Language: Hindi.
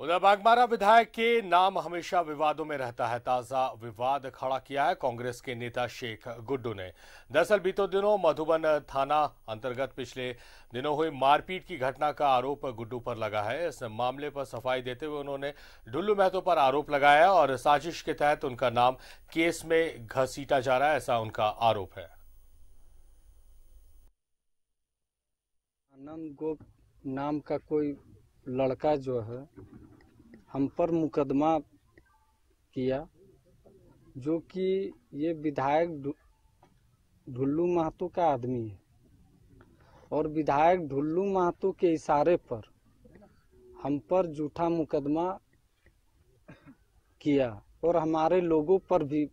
उधर बागमारा विधायक के नाम हमेशा विवादों में रहता है ताजा विवाद खड़ा किया है कांग्रेस के नेता शेख गुड्डू ने दरअसल बीते दिनों मधुबन थाना अंतर्गत पिछले दिनों हुई मारपीट की घटना का आरोप गुड्डू पर लगा है इस मामले पर सफाई देते हुए उन्होंने डुल्लू महतो पर आरोप लगाया और साजिश के तहत उनका नाम केस में घसीटा जा रहा है ऐसा उनका आरोप है नाम का कोई लड़का जो है हम पर मुकदमा किया जो कि ये विधायक ढुल्लू महतो का आदमी है और विधायक ढुल्लू महतो के इशारे पर हम पर जूठा मुकदमा किया और हमारे लोगों पर भी